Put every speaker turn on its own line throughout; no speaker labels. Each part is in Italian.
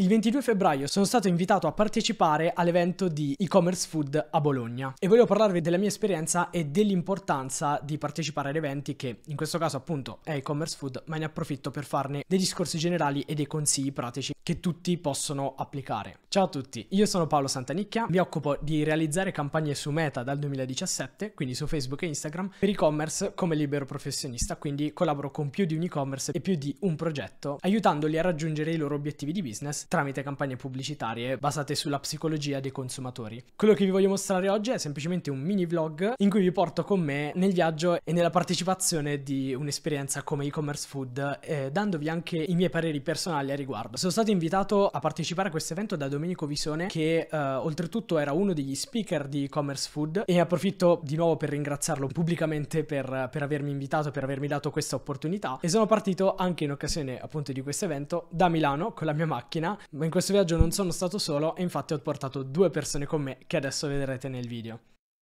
Il 22 febbraio sono stato invitato a partecipare all'evento di e-commerce food a Bologna e voglio parlarvi della mia esperienza e dell'importanza di partecipare ad eventi che in questo caso appunto è e-commerce food, ma ne approfitto per farne dei discorsi generali e dei consigli pratici che tutti possono applicare. Ciao a tutti, io sono Paolo Santanicchia, mi occupo di realizzare campagne su Meta dal 2017, quindi su Facebook e Instagram, per e-commerce come libero professionista, quindi collaboro con più di un e-commerce e più di un progetto, aiutandoli a raggiungere i loro obiettivi di business tramite campagne pubblicitarie basate sulla psicologia dei consumatori. Quello che vi voglio mostrare oggi è semplicemente un mini vlog in cui vi porto con me nel viaggio e nella partecipazione di un'esperienza come e-commerce food, eh, dandovi anche i miei pareri personali a riguardo. Sono stato invitato a partecipare a questo evento da Domenico Visone che eh, oltretutto era uno degli speaker di e-commerce food e approfitto di nuovo per ringraziarlo pubblicamente per, per avermi invitato, per avermi dato questa opportunità e sono partito anche in occasione appunto di questo evento da Milano con la mia macchina ma in questo viaggio non sono stato solo e infatti ho portato due persone con me che adesso vedrete nel video.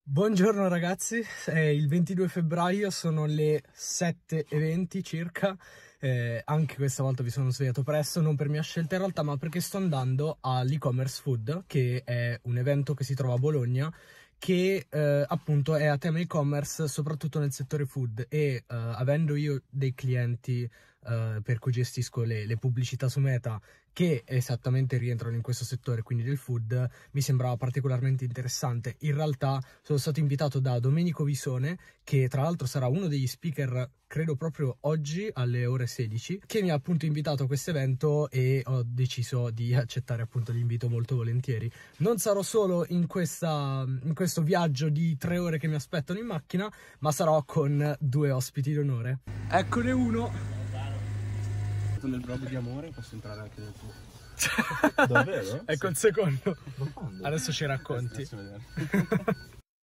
Buongiorno ragazzi, è il 22 febbraio, sono le 7.20 circa, eh, anche questa volta vi sono svegliato presto, non per mia scelta in realtà, ma perché sto andando all'e-commerce food, che è un evento che si trova a Bologna, che eh, appunto è a tema e-commerce soprattutto nel settore food e eh, avendo io dei clienti eh, per cui gestisco le, le pubblicità su Meta che esattamente rientrano in questo settore, quindi del food, mi sembrava particolarmente interessante. In realtà sono stato invitato da Domenico Visone, che tra l'altro sarà uno degli speaker, credo proprio oggi alle ore 16, che mi ha appunto invitato a questo evento e ho deciso di accettare appunto l'invito molto volentieri. Non sarò solo in, questa, in questo viaggio di tre ore che mi aspettano in macchina, ma sarò con due ospiti d'onore. Eccone uno! scritto nel blog di amore, posso entrare anche nel tuo. Davvero? Ecco sì. un secondo. Adesso ci racconti.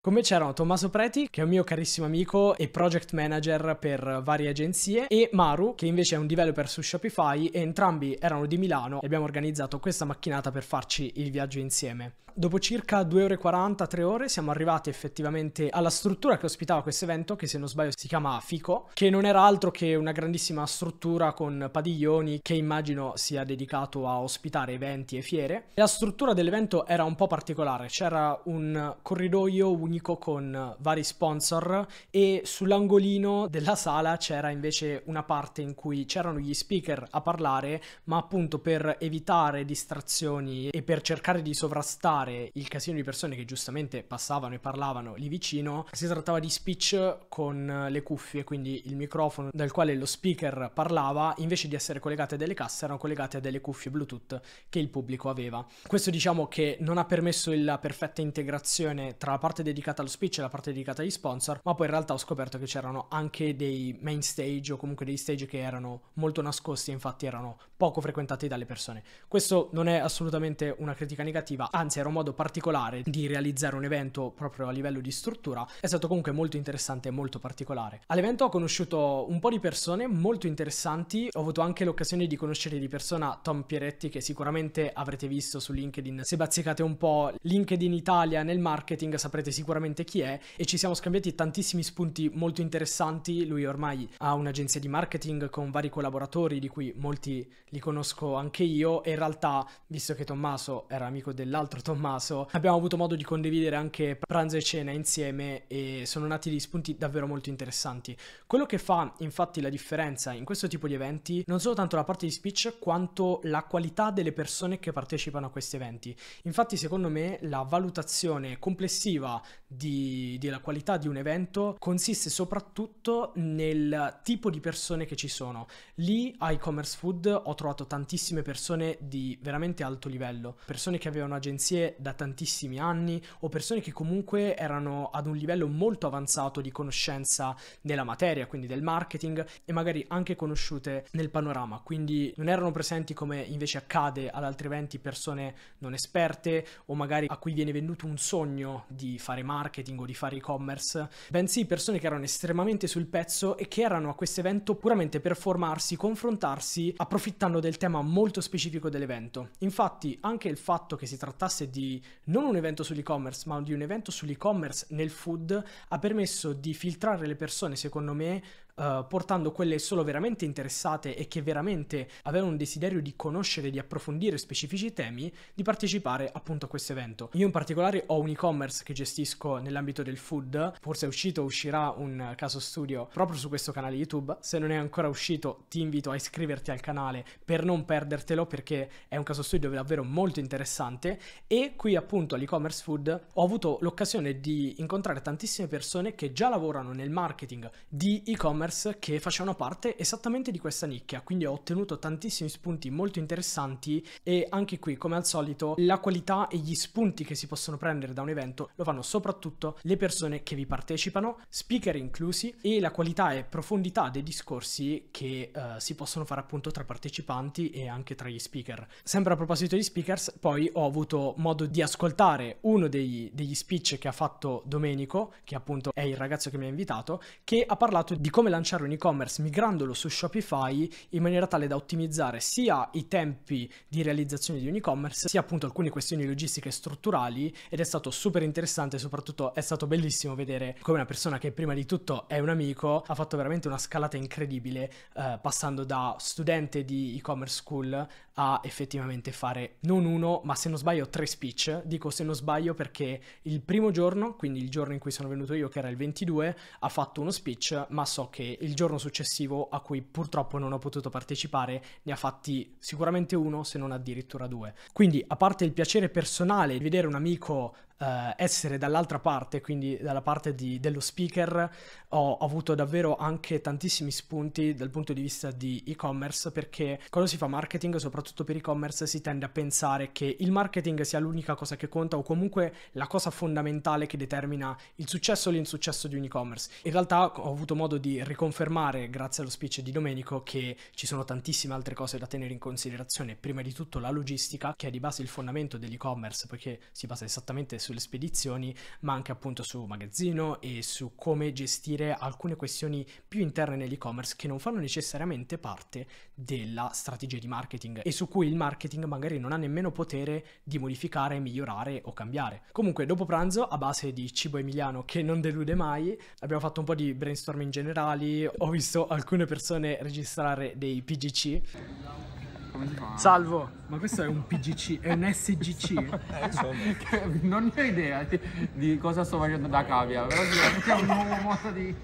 Come c'erano Tommaso Preti, che è un mio carissimo amico e project manager per varie agenzie, e Maru, che invece è un developer su Shopify, e entrambi erano di Milano e abbiamo organizzato questa macchinata per farci il viaggio insieme. Dopo circa 2 ore e 40, 3 ore, siamo arrivati effettivamente alla struttura che ospitava questo evento, che se non sbaglio si chiama Fico, che non era altro che una grandissima struttura con padiglioni che immagino sia dedicato a ospitare eventi e fiere. La struttura dell'evento era un po' particolare, c'era un corridoio, un unico con eh, vari sponsor e sull'angolino della sala c'era invece una parte in cui c'erano gli speaker a parlare, ma appunto per evitare distrazioni e per cercare di sovrastare il casino di persone che giustamente passavano e parlavano lì vicino, si trattava di speech con eh, le cuffie, quindi il microfono dal quale lo speaker parlava, invece di essere collegate a delle casse, erano collegate a delle cuffie Bluetooth che il pubblico aveva. Questo diciamo che non ha permesso la perfetta integrazione tra la parte dedicata dedicata allo speech e la parte dedicata agli sponsor, ma poi in realtà ho scoperto che c'erano anche dei main stage o comunque dei stage che erano molto nascosti e infatti erano poco frequentati dalle persone. Questo non è assolutamente una critica negativa, anzi era un modo particolare di realizzare un evento proprio a livello di struttura, è stato comunque molto interessante e molto particolare. All'evento ho conosciuto un po' di persone molto interessanti, ho avuto anche l'occasione di conoscere di persona Tom Pieretti che sicuramente avrete visto su LinkedIn, se bazzicate un po' LinkedIn Italia nel marketing saprete sicuramente sicuramente chi è e ci siamo scambiati tantissimi spunti molto interessanti. Lui ormai ha un'agenzia di marketing con vari collaboratori di cui molti li conosco anche io e in realtà, visto che Tommaso era amico dell'altro Tommaso, abbiamo avuto modo di condividere anche pranzo e cena insieme e sono nati degli spunti davvero molto interessanti. Quello che fa infatti la differenza in questo tipo di eventi non solo tanto la parte di speech quanto la qualità delle persone che partecipano a questi eventi. Infatti secondo me la valutazione complessiva di, della qualità di un evento consiste soprattutto nel tipo di persone che ci sono. Lì a e-commerce food ho trovato tantissime persone di veramente alto livello, persone che avevano agenzie da tantissimi anni o persone che comunque erano ad un livello molto avanzato di conoscenza della materia, quindi del marketing e magari anche conosciute nel panorama, quindi non erano presenti come invece accade ad altri eventi persone non esperte o magari a cui viene venduto un sogno di fare marketing marketing o di fare e-commerce, bensì persone che erano estremamente sul pezzo e che erano a questo evento puramente per formarsi, confrontarsi, approfittando del tema molto specifico dell'evento. Infatti anche il fatto che si trattasse di non un evento sull'e-commerce, ma di un evento sull'e-commerce nel food, ha permesso di filtrare le persone, secondo me, eh, portando quelle solo veramente interessate e che veramente avevano un desiderio di conoscere, di approfondire specifici temi, di partecipare appunto a questo evento. Io in particolare ho un e-commerce che gestisco nell'ambito del food, forse è uscito, o uscirà un caso studio proprio su questo canale YouTube, se non è ancora uscito ti invito a iscriverti al canale per non perdertelo perché è un caso studio davvero molto interessante e qui appunto all'e-commerce food ho avuto l'occasione di incontrare tantissime persone che già lavorano nel marketing di e-commerce e-commerce che facevano parte esattamente di questa nicchia, quindi ho ottenuto tantissimi spunti molto interessanti e anche qui, come al solito, la qualità e gli spunti che si possono prendere da un evento lo fanno soprattutto le persone che vi partecipano, speaker inclusi, e la qualità e profondità dei discorsi che uh, si possono fare appunto tra partecipanti e anche tra gli speaker. Sempre a proposito di speakers, poi ho avuto modo di ascoltare uno degli, degli speech che ha fatto Domenico, che appunto è il ragazzo che mi ha invitato, che ha parlato di come la lanciare un e-commerce migrandolo su Shopify in maniera tale da ottimizzare sia i tempi di realizzazione di un e-commerce, sia appunto alcune questioni logistiche e strutturali ed è stato super interessante, e soprattutto è stato bellissimo vedere come una persona che prima di tutto è un amico ha fatto veramente una scalata incredibile eh, passando da studente di e-commerce school a effettivamente fare non uno, ma se non sbaglio tre speech. Dico se non sbaglio perché il primo giorno, quindi il giorno in cui sono venuto io, che era il 22, ha fatto uno speech, ma so che il giorno successivo, a cui purtroppo non ho potuto partecipare, ne ha fatti sicuramente uno, se non addirittura due. Quindi, a parte il piacere personale di vedere un amico Uh, essere dall'altra parte, quindi dalla parte di, dello speaker, ho, avuto davvero anche tantissimi spunti dal punto di vista di e-commerce perché quando si fa marketing, soprattutto per e-commerce, si tende a pensare che il marketing sia l'unica cosa che conta o comunque la cosa fondamentale che determina il successo o l'insuccesso di un e-commerce. In realtà ho avuto modo di riconfermare, grazie allo speech di Domenico, che ci sono tantissime altre cose da tenere in considerazione. Prima di tutto la logistica, che è di base il fondamento dell'e-commerce, perché si basa esattamente sulle spedizioni, ma anche appunto su magazzino e su come gestire alcune questioni più interne nell'e-commerce che non fanno necessariamente parte della strategia di marketing e su cui il marketing magari non ha nemmeno potere di modificare, migliorare o cambiare. Comunque dopo pranzo a base di cibo emiliano che non delude mai, abbiamo fatto un po' di brainstorming generali, ho visto alcune persone registrare dei PGC. Come si fa? Salvo, ma questo è un PGC, è un SGC. eh, insomma. non ho idea di, di cosa sto facendo da cavia, però è un nuovo modo di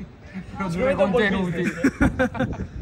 produrre contenuti.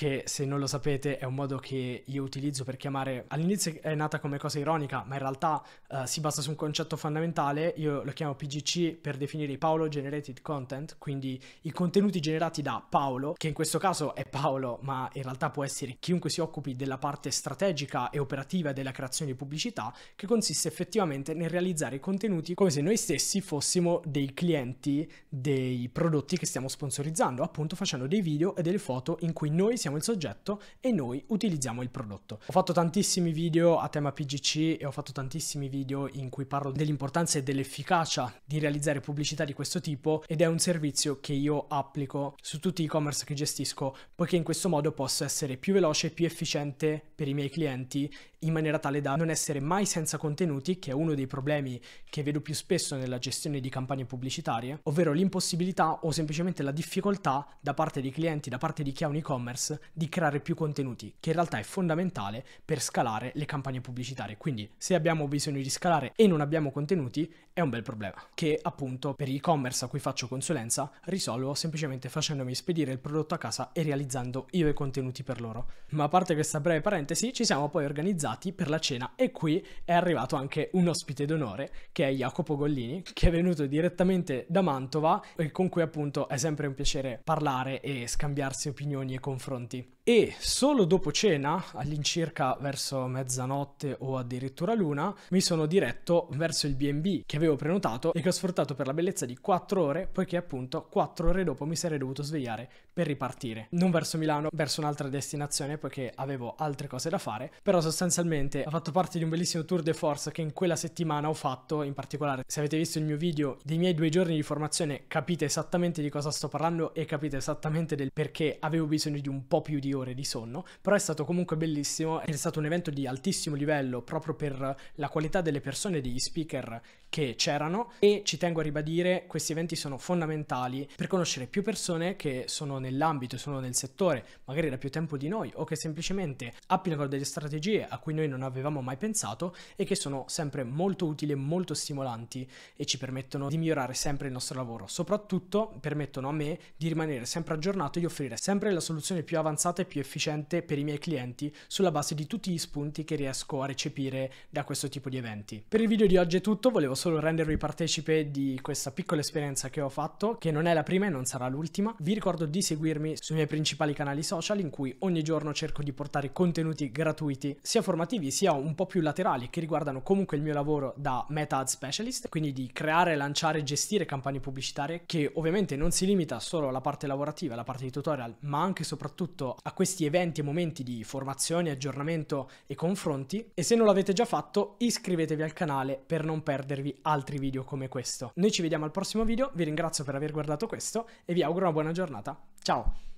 che se non lo sapete è un modo che io utilizzo per chiamare, all'inizio è nata come cosa ironica, ma in realtà uh, si basa su un concetto fondamentale, io lo chiamo PGC per definire i Paolo Generated Content, quindi i contenuti generati da Paolo, che in questo caso è Paolo, ma in realtà può essere chiunque si occupi della parte strategica e operativa della creazione di pubblicità, che consiste effettivamente nel realizzare i contenuti come se noi stessi fossimo dei clienti dei prodotti che stiamo sponsorizzando, appunto facendo dei video e delle foto in cui noi siamo utilizziamo il soggetto e noi utilizziamo il prodotto. Ho fatto tantissimi video a tema PGC e ho fatto tantissimi video in cui parlo dell'importanza e dell'efficacia di realizzare pubblicità di questo tipo ed è un servizio che io applico su tutti i e-commerce che gestisco poiché in questo modo posso essere più veloce, e più efficiente per i miei clienti in maniera tale da non essere mai senza contenuti, che è uno dei problemi che vedo più spesso nella gestione di campagne pubblicitarie, ovvero l'impossibilità o semplicemente la difficoltà da parte dei clienti, da parte di chi ha un e-commerce, di creare più contenuti, che in realtà è fondamentale per scalare le campagne pubblicitarie. Quindi se abbiamo bisogno di scalare e non abbiamo contenuti, è un bel problema, che appunto per e-commerce a cui faccio consulenza risolvo semplicemente facendomi spedire il prodotto a casa e realizzando io i contenuti per loro. Ma a parte questa breve parentesi, ci siamo poi organizzati per la cena e qui è arrivato anche un ospite d'onore che è Jacopo Gollini, che è venuto direttamente da Mantova e con cui appunto è sempre un piacere parlare e scambiarsi opinioni e confronti e solo dopo cena, all'incirca verso mezzanotte o addirittura l'una, mi sono diretto verso il BB che avevo prenotato e che ho sfruttato per la bellezza di 4 ore, poiché appunto 4 ore dopo mi sarei dovuto svegliare per ripartire. Non verso Milano, verso un'altra destinazione poiché avevo altre cose da fare, però sostanzialmente ho fatto parte di un bellissimo tour de force che in quella settimana ho fatto, in particolare se avete visto il mio video dei miei due giorni di formazione capite esattamente di cosa sto parlando e capite esattamente del perché avevo bisogno di un po' più di ore di sonno, però è stato comunque bellissimo, è stato un evento di altissimo livello proprio per la qualità delle persone, degli speaker che c'erano e ci tengo a ribadire questi eventi sono fondamentali per conoscere più persone che sono nell'ambito, sono nel settore, magari da più tempo di noi o che semplicemente applicano delle strategie a cui noi non avevamo mai pensato e che sono sempre molto utili e molto stimolanti e ci permettono di migliorare sempre il nostro lavoro. Soprattutto permettono a me di rimanere sempre aggiornato e di offrire sempre la soluzione più avanzata e più efficiente per i miei clienti sulla base di tutti gli spunti che riesco a recepire da questo tipo di eventi. Per il video di oggi è tutto, volevo solo rendervi partecipe di questa piccola esperienza che ho fatto, che non è la prima e non sarà l'ultima. Vi ricordo di seguirmi sui miei principali canali social in cui ogni giorno cerco di portare contenuti gratuiti, sia formativi sia un po' più laterali, che riguardano comunque il mio lavoro da meta ad specialist, quindi di creare, lanciare e gestire campagne pubblicitarie, che ovviamente non si limita solo alla parte lavorativa, alla parte di tutorial, ma anche e soprattutto a questi eventi e momenti di formazione, aggiornamento e confronti. E se non l'avete già fatto, iscrivetevi al canale per non perdervi vedervi altri video come questo. Noi ci vediamo al prossimo video, vi ringrazio per aver guardato questo e vi auguro una buona giornata. Ciao!